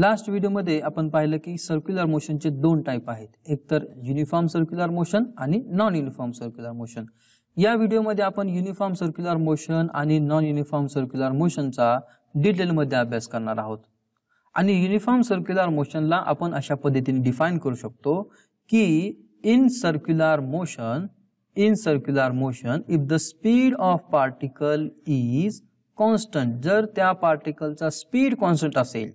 Last व्हिडिओमध्ये अपन पाहिलं कि सर्क्युलर मोशन के दोन टाइप है एक एकतर uniform circular motion non uniform circular motion या वीडियो व्हिडिओमध्ये आपण युनिफॉर्म सर्क्युलर मोशन आणि नॉन युनिफॉर्म सर्क्युलर मोशन मोशनचा डिटेलमध्ये अभ्यास करना आहोत आणि युनिफॉर्म सर्क्युलर मोशन आपण अशा पद्धति डिफाइन करू शकतो कि in circular motion in circular motion if the speed of particle is constant जर त्या पार्टिकलचा स्पीड कॉन्स्टंट असेल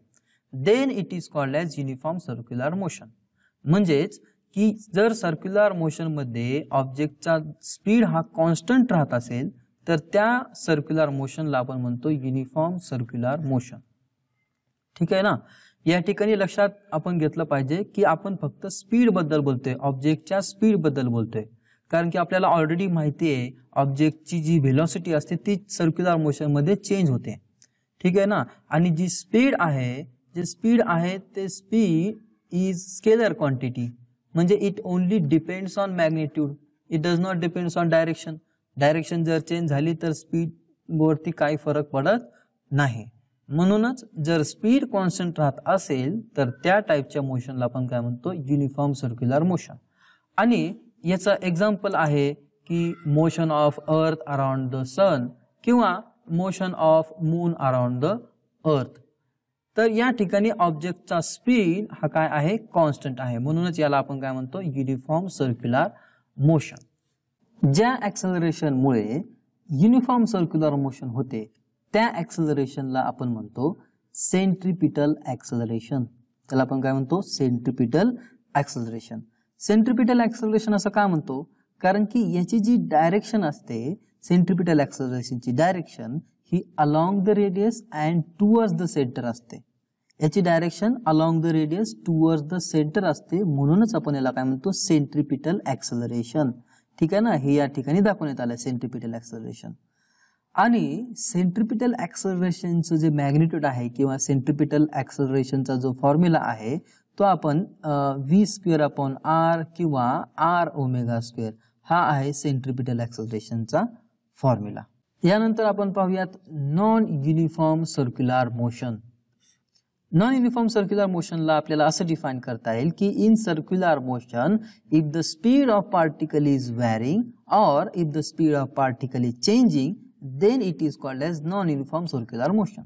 then it is called as uniform circular motion म्हणजेच की जर सर्क्युलर मोशनमध्ये ऑब्जेक्टचा स्पीड हा कॉन्स्टंट राहत असेल तर त्या सर्क्युलर मोशनला आपण म्हणतो युनिफॉर्म सर्क्युलर मोशन ठीक आहे ना या ठिकाणी लक्षात आपण घेतलं पाहिजे की आपण फक्त स्पीड बद्दल बोलतोय ऑब्जेक्टच्या स्पीड बद्दल बोलतोय कारण की आपल्याला ऑलरेडी माहिती आहे ऑब्जेक्टची जी व्हेलॉसिटी असते ती सर्क्युलर मोशनमध्ये चेंज होते ठीक आहे ना आणि जी स्पीड आहे जे स्पीड आहे ते स्पीड इज स्केलर क्वांटिटी म्हणजे it only depends on magnitude it does not depends on direction direction जर चेंज झाली तर स्पीड वरती काही फरक पडत नाही म्हणूनच जर स्पीड कॉन्स्टंट राहत असेल तर त्या टाईपच्या मोशनला आपण काय म्हणतो युनिफॉर्म सर्क्युलर मोशन आणि याचं एक्झाम्पल आहे की motion of earth around the sun किंवा motion of moon around the earth तर या ठिकाणी ऑब्जेक्टचा स्पीड हा काय आहे कॉन्स्टंट आहे म्हणूनच याला आपण काय म्हणतो युनिफॉर्म सर्क्युलर मोशन ज्या ऍक्सलरेशनमुळे युनिफॉर्म सर्क्युलर मोशन होते त्या ऍक्सलरेशनला आपण म्हणतो सेंट्रिपिटल ऍक्सलरेशन त्याला आपण काय म्हणतो सेंट्रिपिटल ऍक्सलरेशन सेंट्रिपिटल ऍक्सलरेशन असं का म्हणतो कारण की याची जी डायरेक्शन असते सेंट्रिपिटल ऍक्सलरेशनची डायरेक्शन ही along the radius and towards the centre असते याची direction along the radius toward the centre असते म्हणूनच आपण याला काय म्हणतो सेंट्रिपिटल ॲक्सलरेशन ठीक आहे ना हे या ठिकाणी दाखवण्यात आलं आहे सेंट्रिपिटल ऍक्सलरेशन आणि सेंट्रिपिटल ऍक्सलरेशनचं जे मॅग्निट्यूड आहे किंवा सेंट्रिपिटल ॲक्सलरेशनचा जो फॉर्म्युला आहे तो आपण व्ही स्क्वेअर अपॉन आर किंवा आर ओमेगा स्क्वेअर हा आहे सेंट्रिपिटल ऍक्सलरेशनचा फॉर्म्युला यानंतर आपण पाहूयात non uniform circular motion non uniform circular मोशनला आपल्याला असं डिफाईन करता येईल की in circular motion if the speed of particle is varying or if the speed of particle is changing then it is called as non uniform circular motion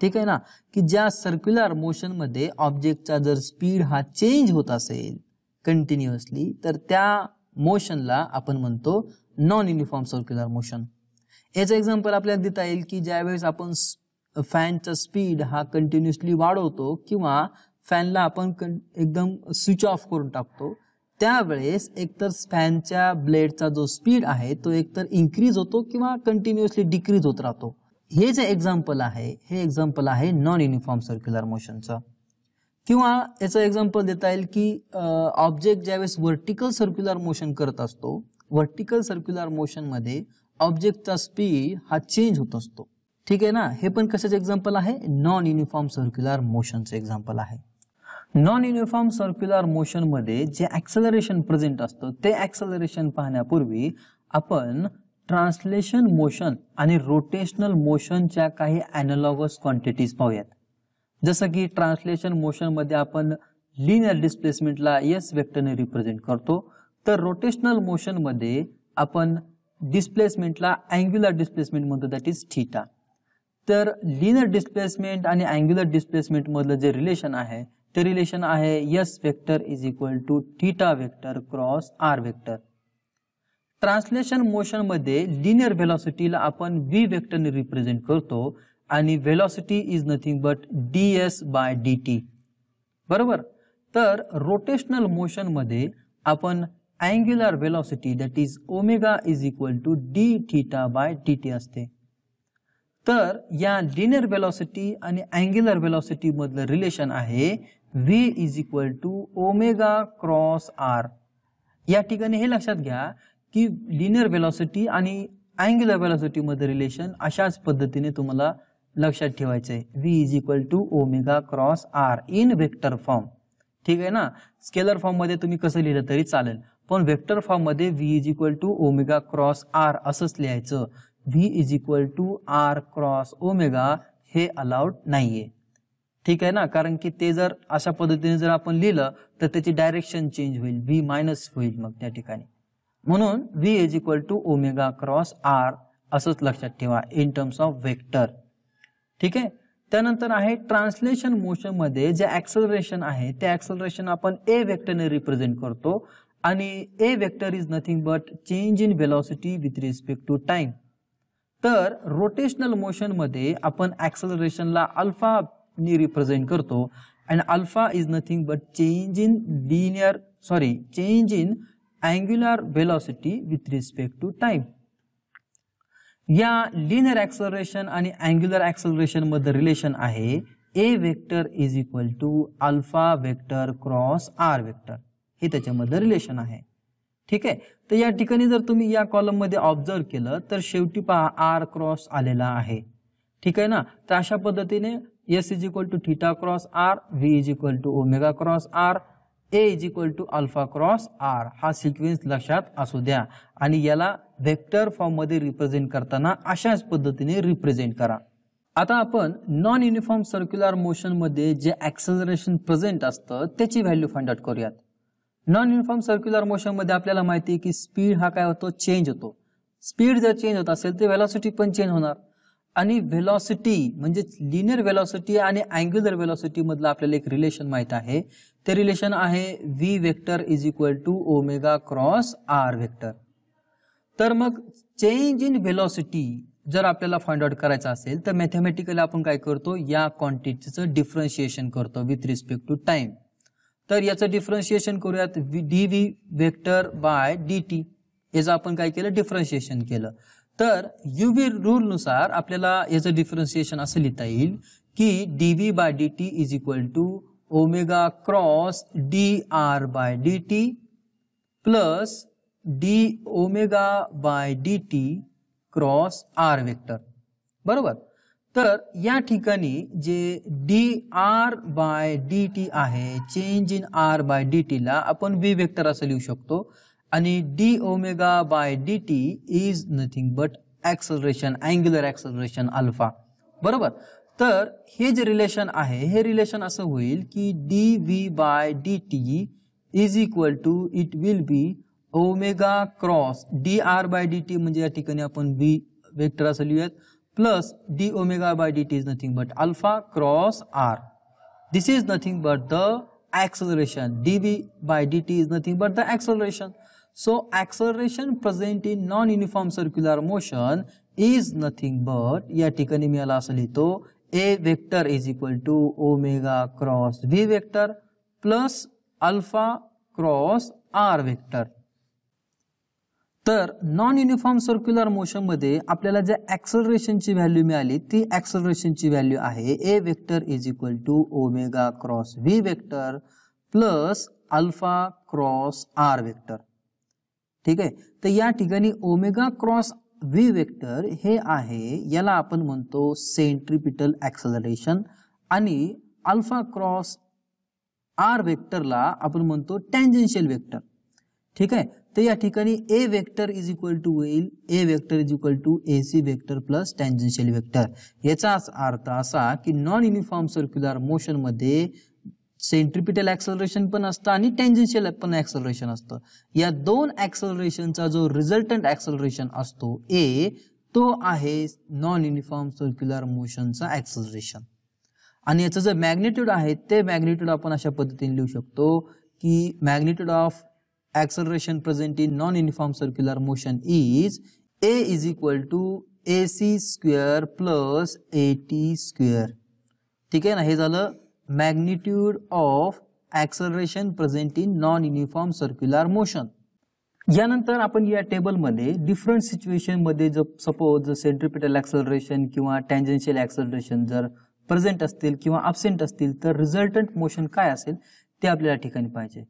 ठीक आहे ना की ज्या सर्क्युलर मोशनमध्ये ऑब्जेक्टचा जर स्पीड हा चेंज होत असेल कंटिन्युअसली तर त्या मोशनला आपण म्हणतो नॉन युनिफॉर्म सर्क्युलर मोशन याचं एक्झाम्पल आपल्याला देता येईल की ज्यावेळेस आपण फॅनचा स्पीड हा कंटिन्युअसली वाढवतो किंवा फॅनला आपण एकदम स्विच ऑफ करून टाकतो त्यावेळेस एकतर फॅनच्या ब्लेडचा जो स्पीड आहे तो एकतर इन्क्रीज होतो किंवा कंटिन्युअसली डिक्रीज होत राहतो हे जे एक्झाम्पल आहे हे एक्झाम्पल आहे नॉन युनिफॉर्म सर्क्युलर मोशनचं किंवा याचं एक्झाम्पल देता येईल की ऑब्जेक्ट ज्यावेळेस व्हर्टिकल सर्क्युलर मोशन करत असतो व्हर्टिकल सर्क्युलर मोशनमध्ये ऑब्जेक्टचा स्पीड हा चेंज होत असतो ठीक है ना हे पण कशाचं एक्झाम्पल नॉन यूनिफॉर्म सर्क्युलर मोशनचं एक्झाम्पल है नॉन यूनिफॉर्म सर्क्युलर मोशन मोशनमध्ये जे ॲक्सलरेशन प्रेजेंट असतं ते ॲक्सलरेशन अपन ट्रांसलेशन मोशन आणि रोटेशनल मोशन काही अॅनॉलॉगस क्वांटिटीज पाहूयात जसं की ट्रान्सलेशन मोशनमध्ये आपण लिनियर डिस्प्लेसमेंटला एस ने रिप्रेजेंट करतो तो रोटेशनल मोशन मोशनमध्ये अपन डिस्प्लेसमेंटला अँग्युलर डिस्प्लेसमेंट म्हणतो दॅट इज थीटा तर लिनियर डिस्प्लेसमेंट आणि अँग्युलर डिस्प्लेसमेंट मधलं जे रिलेशन आहे ते रिलेशन आहे S vector is equal to theta vector cross R vector translation motion मध्ये लिनियर व्हेलॉसिटीला आपण व्ही व्हेक्टरने रिप्रेझेंट करतो आणि velocity is nothing but D S by D T बरोबर तर रोटेशनल मोशन मध्ये आपण angular velocity that is omega is equal to D theta by D T असते तर या लिनियर वेलॉसिटी आणि अँग्युलर वेलॉसिटी मधलं रिलेशन आहे V is equal to omega cross R या ठिकाणी हे लक्षात घ्या की लिनियर वेलॉसिटी आणि अँग्युलर वेलॉसिटीमध्ये रिलेशन अशाच पद्धतीने तुम्हाला लक्षात ठेवायचं V is equal to omega cross R in vector form ठीक आहे ना स्केलर फॉर्म फॉर्ममध्ये तुम्ही कसं लिहिलं तरी चालेल पण फॉर्म फॉर्ममध्ये V is equal to omega cross R असंच लिहायचं v is equal to R cross omega हे अलाउड नाहीये ठीक आहे ना कारण की ते जर अशा पद्धतीने जर आपण लिहिलं तर त्याची डायरेक्शन चेंज होईल व्ही मायनस होईल मग त्या ठिकाणी म्हणून V is equal to omega cross R असंच लक्षात ठेवा इन टर्म्स ऑफ वेक्टर ठीक आहे त्यानंतर आहे ट्रान्सलेशन मोशन मध्ये जे ऍक्सलरेशन आहे ते ऍक्सलरेशन आपण ए वेक्टरने रिप्रेझेंट करतो आणि A vector is nothing but change in velocity with respect to time तर रोटेशनल मोशनमध्ये आपण ॲक्सलरेशनला अल्फा नी रिप्रेझेंट करतो and alpha is nothing but change in linear sorry change in angular velocity with respect to time या linear acceleration आणि angular ॲक्सलरेशनमध्ये relation आहे A vector is equal to alpha vector cross R vector हे त्याच्यामध्ये relation आहे ठीक आहे तर या ठिकाणी जर तुम्ही या कॉलममध्ये ऑब्झर्व केलं तर शेवटी पहा आर क्रॉस आलेला आहे ठीक आहे ना तर अशा पद्धतीने S is equal to theta cross R V is equal to omega cross R A is equal to alpha cross R हा सिक्वेन्स लक्षात असू द्या आणि याला व्हेक्टर फॉर्ममध्ये रिप्रेझेंट करताना अशाच पद्धतीने रिप्रेझेंट करा आता आपण नॉन युनिफॉर्म सर्क्युलर मोशनमध्ये जे ॲक्सेलरेशन प्रेझेंट असतं त्याची व्हॅल्यू फाइंड आउट करूयात नॉन युनिफॉर्म सर्क्युलर मोशनमध्ये आपल्याला माहिती आहे की स्पीड हा काय होतो चेंज होतो स्पीड जर चेंज होत असेल तर व्हेलॉसिटी पण चेंज होणार आणि व्हेलॉसिटी म्हणजे लिनियर व्हेलॉसिटी आणि अँग्युलर मधला आपल्याला एक रिलेशन माहीत आहे ते रिलेशन आहे V vector is equal to omega cross R vector तर मग चेंज इन व्हेलॉसिटी जर आपल्याला फाइंड आउट करायचं असेल तर मॅथमॅटिकली आपण काय करतो या क्वांटिटीचं डिफरन्शिएशन करतो विथ रिस्पेक्ट टू टाइम तर याचं डिफरन्शिएशन करूयात D V vector by D T याचं आपण काय केलं डिफरन्शिएशन केलं तर यू व्ही रूलनुसार आपल्याला याचं डिफरन्शिएशन असं लिहिता येईल की D V by D T is equal to omega cross D R by D T plus D omega by D T cross R vector बरोबर तर या ठिकाणी जे D R by D T आहे change in R by D टीला आपण B vector असं लिहू शकतो आणि D omega by D T is nothing but acceleration angular acceleration alpha बरोबर तर हे जे रिलेशन आहे हे रिलेशन असं होईल की D V by D T is equal to it will be omega cross D R by D T म्हणजे या ठिकाणी आपण बी वेक्टर असं लिहूयात plus d omega by dt is nothing but alpha cross r. This is nothing but the acceleration. dv by dt is nothing but the acceleration. So acceleration present in non-uniform circular motion is nothing but या ठिकाणी मी याला असं लिहितो a vector is equal to omega cross v vector plus alpha cross r vector. तर non uniform circular मोशनमध्ये आपल्याला ज्या ॲक्सलरेशनची व्हॅल्यू मिळाली ती ॲक्सलरेशनची व्हॅल्यू आहे A vector is equal to omega cross V vector plus alpha cross R vector ठीक आहे तर या ठिकाणी ओमेगा क्रॉस व्ही वेक्टर हे आहे याला आपण म्हणतो सेंट्रिपिटल ॲक्सलरेशन आणि अल्फा क्रॉस आर वेक्टरला आपण म्हणतो टँजेन्शियल वेक्टर ठीक आहे तो या ठिकाणी A vector is equal to well A vector is equal to A C vector plus tangential vector याचाच अर्थ असा नॉन युनिफॉर्म सर्क्युलर मोशन मध्य सेंट्रिपिटल एक्सलरेशन पण असतं आणि टेन्जेन्शियल पण ॲक्सलरेशन असतं या दोन ॲक्सलरेशनचा जो रिझल्टंट ॲक्सलरेशन ए तो है non uniform circular motion acceleration acceleration ये जे मॅग्नेट्यूड आहे ते मॅग्नेट्यूड आपण अशा पद्धति लिहू शकतो कि magnitude of acceleration present in non-uniform circular motion is A is equal to AC square plus AT square. ठीक है ना हे झालं magnitude of acceleration present in non uniform circular motion यानंतर आपण या टेबलमध्ये डिफरंट सिच्युएशनमध्ये जर सपोज जर सेंट्रिपिटल ॲक्सलरेशन किंवा टँजेन्शियल ॲक्सलरेशन जर प्रेझेंट असतील किंवा अब्सेंट असतील तर रिझल्टंट मोशन काय असेल ते आपल्याला ठिकाणी पाहिजे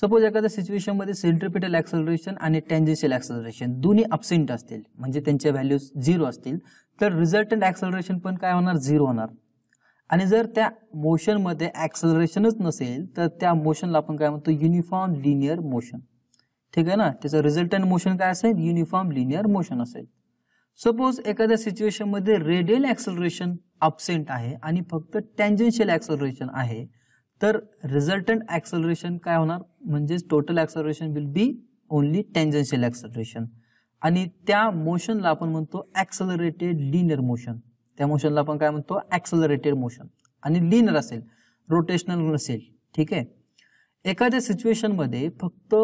सपोज एखाद एखाद्या मे सेंट्रिपिटल एक्सलरेशन आणि टेंजेशियल ॲक्सलरेशन दोन्ही अब्सेंट असतील म्हणजे त्यांच्या व्हॅल्यूज झिरो असतील तर रिझल्टंट ॲक्सलरेशन पण काय होणार झिरो होणार आणि जर त्या मोशनमध्ये ॲक्सलरेशनच नसेल तर त्या मोशनला आपण काय म्हणतो लिनियर मोशन ठीक है ना त्याचं रिझल्टंट मोशन का uniform uniform linear motion suppose एखाद एखाद्या सिच्युएशनमध्ये रेडियल एक्सलरेशन अब्सेंट है फिर फक्त टँजेन्शियल है तर रिझल्टंट ॲक्सलरेशन काय होणार म्हणजेच total acceleration will be only tangential acceleration आणि त्या मोशनला आपण म्हणतो ॲक्सलरेटेड लिनियर मोशन त्या मोशनला आपण काय म्हणतो ॲक्सलरेटेड मोशन आणि लिनियर असेल रोटेशनल नसेल ठीक आहे एखाद्या सिच्युएशनमध्ये फक्त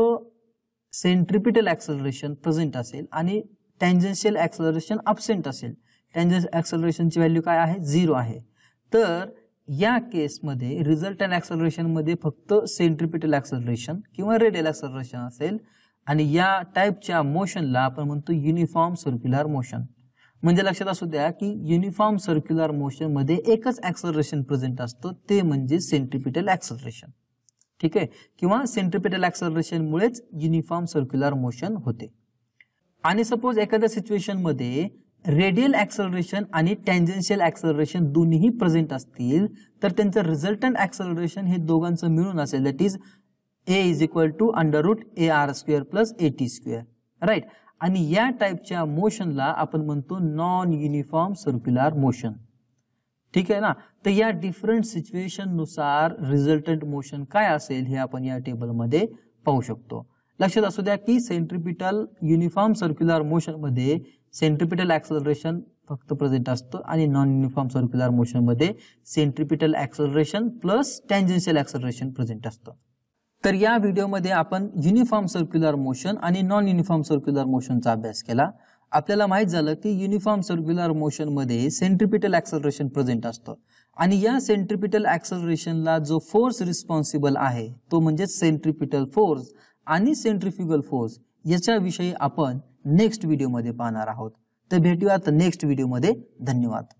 सेंट्रिपिटल ॲक्सलरेशन प्रेझेंट असेल आणि टँजन्शियल ॲक्सलरेशन अबसेंट असेल टँजन्स ॲक्सलरेशनची व्हॅल्यू काय आहे झिरो आहे तर या केसमध्ये रिझल्टन ॲक्सलरेशनमध्ये फक्त सेंट्रिपिटल ॲक्सलरेशन किंवा रेडियल ॲक्सलरेशन असेल आणि या टाईपच्या मोशनला आपण म्हणतो युनिफॉर्म सर्क्युलर मोशन म्हणजे लक्षात असू द्या की युनिफॉर्म सर्क्युलर मोशनमध्ये एकच ॲक्सलरेशन प्रेझेंट असतं ते म्हणजे सेंट्रिपिटल ॲक्सलरेशन ठीक आहे किंवा सेंट्रिपिटल ॲक्सलरेशनमुळेच युनिफॉर्म सर्क्युलर मोशन होते आणि सपोज एखाद्या सिच्युएशनमध्ये रेडियल ॲक्सलरेशन आणि टँजेन्शियल ॲक्सलरेशन दोन्हीही प्रेझेंट असतील तर त्यांचं रिझल्टंट ॲक्सलरेशन हे दोघांचं is A is equal to under root A R square plus A T square right आणि या टाईपच्या मोशनला आपण म्हणतो नॉन यूनिफॉर्म सर्क्युलर मोशन ठीक है ना तो या डिफरंट सिच्युएशननुसार रिझल्टंट मोशन का टेबल हे आपण या लक्ष्य असू कि की सेंट्रिपिटल युनिफॉर्म सर्क्युलर मोशनमध्ये सेंट्रिपिटल ॲक्सलरेशन फेजेंट present non uniform circular motion मोशनमध्ये centripetal acceleration plus tangential acceleration present असतं तर या व्हिडिओमध्ये आपण uniform circular motion non uniform circular motion का अभ्यास केला आपल्याला माहीत झालं की युनिफॉर्म सर्क्युलर मोशनमध्ये सेंट्रिपिटल एक्सलरेशन प्रेजेंट आतो आणि या सेंट्रिपिटल ॲक्सलरेशनला जो फोर्स रिस्पॉन्सिबल है तो सेंट्रिपिटल फोर्स आणि सेंट्रिफ्युगल फोर्स याच्याविषयी आपण नेक्स्ट व्हिडिओमध्ये पाहणार आहोत तर भेटूयात नेक्स्ट व्हिडिओमध्ये धन्यवाद